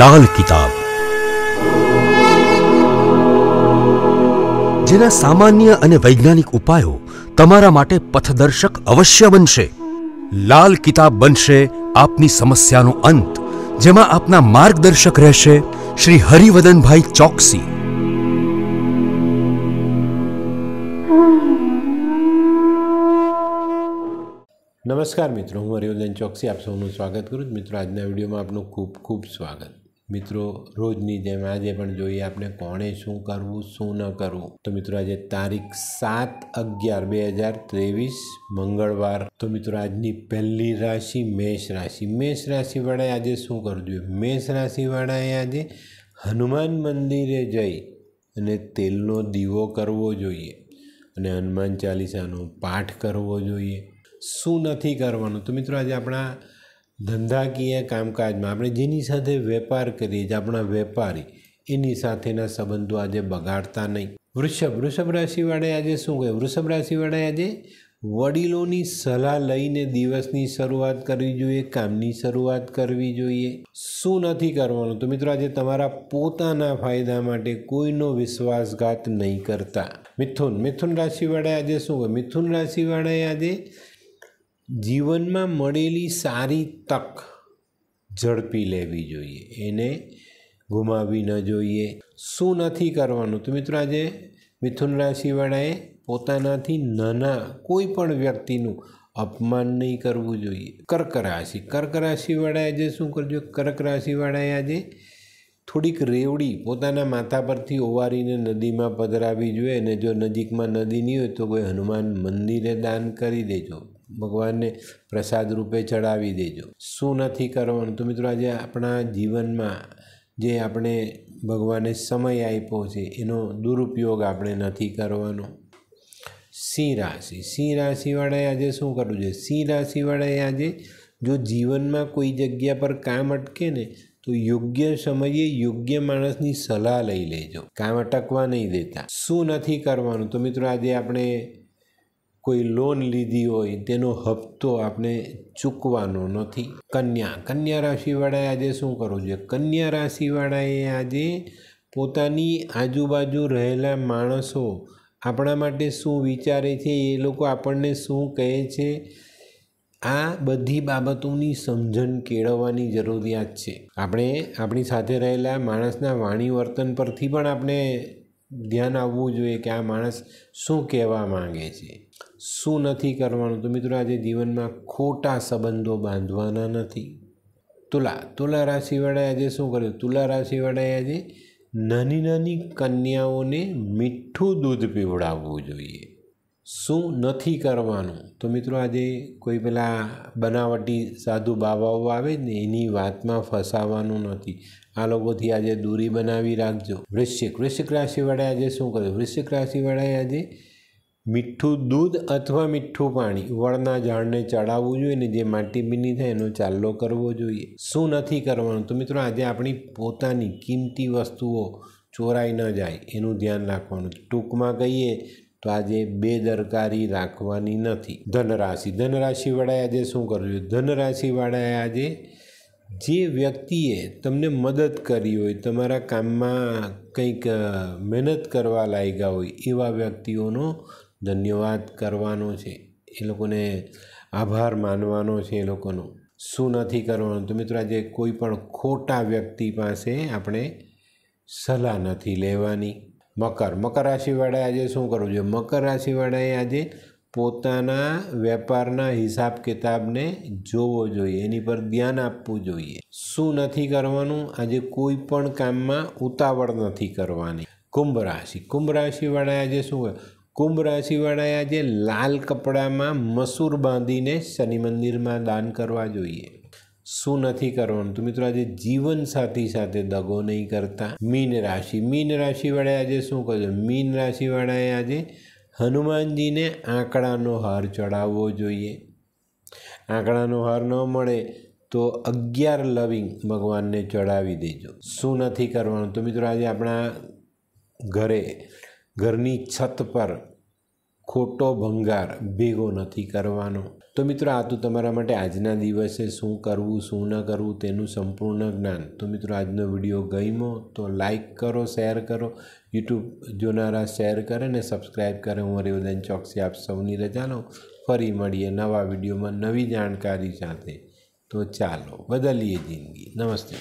લાલ કિતાબ જેના સામાન્ય અને વૈજ્ઞાનિક ઉપાયો તમારા માટે પથદર્શક અવશ્ય બનશે લાલ કિતાબ બનશે આપની સમસ્યાનો અંત જેમાં આપના માર્ગદર્શક રહેશે શ્રી હરિવદનભાઈ ચોકસી નમસ્કાર મિત્રો હું હરિવદન ચોકસી આપ સૌનું સ્વાગત કરું છું મિત્રો આજના વિડીયોમાં આપનું ખૂબ ખૂબ સ્વાગત મિત્રો રોજની જેમ આજે પણ જોઈએ આપણે કોણે શું કરવું શું ન કરવું તો મિત્રો આજે તારીખ સાત અગિયાર બે હજાર ત્રેવીસ મંગળવાર તો મિત્રો આજની પહેલી રાશિ મેષ રાશિ મેષ રાશિવાળાએ આજે શું કરવું જોઈએ મેષ રાશિવાળાએ આજે હનુમાન મંદિરે જઈ અને તેલનો દીવો કરવો જોઈએ અને હનુમાન ચાલીસાનો પાઠ કરવો જોઈએ શું નથી કરવાનું તો મિત્રો આજે આપણા ધંધાકીય કામકાજમાં આપણે જેની સાથે વેપાર કરીએ છીએ આપણા વેપારી એની સાથેના સંબંધો આજે બગાડતા નહીં વૃષભ વૃષભ રાશિવાળાએ આજે શું કહે વૃષભ રાશિવાળાએ આજે વડીલોની સલાહ લઈને દિવસની શરૂઆત કરવી જોઈએ કામની શરૂઆત કરવી જોઈએ શું નથી કરવાનું તો મિત્રો આજે તમારા પોતાના ફાયદા માટે કોઈનો વિશ્વાસઘાત નહીં કરતા મિથુન મિથુન રાશિવાળાએ આજે શું કહે મિથુન રાશિવાળાએ આજે જીવનમાં મળેલી સારી તક ઝડપી લેવી જોઈએ એને ગુમાવી ન જોઈએ શું નથી કરવાનું તો મિત્રો આજે મિથુન રાશિવાળાએ પોતાનાથી નાના કોઈ પણ વ્યક્તિનું અપમાન નહીં કરવું જોઈએ કર્ક રાશિ કર્ક રાશિવાળાએ આજે શું કરજો કર્ક રાશિવાળાએ આજે થોડીક રેવડી પોતાના માથા પરથી ઓવારીને નદીમાં પધરાવી જોઈએ અને જો નજીકમાં નદી નહીં હોય તો કોઈ હનુમાન મંદિરે દાન કરી દેજો ભગવાનને પ્રસાદ રૂપે ચડાવી દેજો શું નથી કરવાનું તો મિત્રો આજે આપણા જીવનમાં જે આપણે ભગવાને સમય આપ્યો છે એનો દુરુપયોગ આપણે નથી કરવાનો સિંહ રાશિ સિંહ રાશિવાળાએ આજે શું કરવું જોઈએ સિંહ રાશિવાળાએ આજે જો જીવનમાં કોઈ જગ્યા પર કામ અટકે ને તો યોગ્ય સમયે યોગ્ય માણસની સલાહ લઈ લેજો કામ અટકવા નહીં દેતા શું નથી કરવાનું તો મિત્રો આજે આપણે કોઈ લોન લીધી હોય તેનો હપ્તો આપણે ચૂકવાનો નથી કન્યા કન્યા રાશિવાળાએ આજે શું કરવું જોઈએ કન્યા રાશિવાળાએ આજે પોતાની આજુબાજુ રહેલા માણસો આપણા માટે શું વિચારે છે એ લોકો આપણને શું કહે છે આ બધી બાબતોની સમજણ કેળવવાની જરૂરિયાત છે આપણે આપણી સાથે રહેલા માણસના વાણી વર્તન પરથી પણ આપણે ધ્યાન આવવું જોઈએ કે આ માણસ શું કહેવા માંગે છે શું નથી કરવાનું તો મિત્રો આજે જીવનમાં ખોટા સંબંધો બાંધવાના નથી તુલા તુલા રાશિવાળાએ આજે શું કર્યું તુલા રાશિવાળાએ આજે નાની નાની કન્યાઓને મીઠું દૂધ પીવડાવવું જોઈએ શું નથી કરવાનું તો મિત્રો આજે કોઈ પેલા બનાવટી સાધુ બાવાઓ આવે ને એની વાતમાં ફસાવાનું નથી આ લોકોથી આજે દૂરી બનાવી રાખજો વૃશ્ચિક વૃશ્ચિક રાશિવાળાએ આજે શું કર્યું વૃશ્ચિક રાશિવાળાએ આજે મીઠું દૂધ અથવા મીઠું પાણી વળના ઝાડને ચડાવવું જોઈએ ને જે માટી બીની થાય એનો ચાલ્લો કરવો જોઈએ શું નથી કરવાનું તો મિત્રો આજે આપણી પોતાની કિંમતી વસ્તુઓ ચોરાઈ ન જાય એનું ધ્યાન રાખવાનું ટૂંકમાં કહીએ તો આજે બેદરકારી રાખવાની નથી ધનરાશિ ધનરાશિવાળાએ આજે શું કરવું જોઈએ ધનરાશિવાળાએ આજે જે વ્યક્તિએ તમને મદદ કરી હોય તમારા કામમાં કંઈક મહેનત કરવા લાગ્યા હોય એવા વ્યક્તિઓનો ધન્યવાદ કરવાનો છે એ લોકોને આભાર માનવાનો છે એ લોકોનો શું નથી કરવાનું તો મિત્રો આજે કોઈ પણ ખોટા વ્યક્તિ પાસે આપણે સલાહ નથી લેવાની મકર મકર રાશિવાળાએ આજે શું કરવું જોઈએ મકર રાશિવાળાએ આજે પોતાના વેપારના હિસાબ કિતાબને જોવો જોઈએ એની પર ધ્યાન આપવું જોઈએ શું નથી કરવાનું આજે કોઈ પણ કામમાં ઉતાવળ નથી કરવાની કુંભ રાશિ કુંભ રાશિવાળાએ આજે શું કહે કુંભ રાશિવાળાએ આજે લાલ કપડામાં મસૂર બાંધીને શનિ મંદિરમાં દાન કરવા જોઈએ શું નથી કરવાનું તો મિત્રો આજે જીવન સાથી સાથે દગો નહીં કરતા મીન રાશિ મીન રાશિવાળાએ આજે શું કહ્યું મીન રાશિવાળાએ આજે હનુમાનજીને આંકડાનો હાર ચડાવવો જોઈએ આંકડાનો હાર ન મળે તો અગિયાર લવિંગ ભગવાનને ચડાવી દેજો શું નથી કરવાનું તો મિત્રો આજે આપણા ઘરે ઘરની છત પર ખોટો ભંગાર ભેગો નથી કરવાનો તો મિત્રો આ તો તમારા માટે આજના દિવસે શું કરવું શું ન કરવું તેનું સંપૂર્ણ જ્ઞાન તો મિત્રો આજનો વિડીયો ગમ્યો તો લાઇક કરો શેર કરો યુટ્યુબ જોનારા શેર કરે ને સબસ્ક્રાઈબ કરે હું હરિવદન ચોકસી આપ સૌની રજા લઉં ફરી મળીએ નવા વિડીયોમાં નવી જાણકારી સાથે તો ચાલો બદલીએ જિંદગી નમસ્તે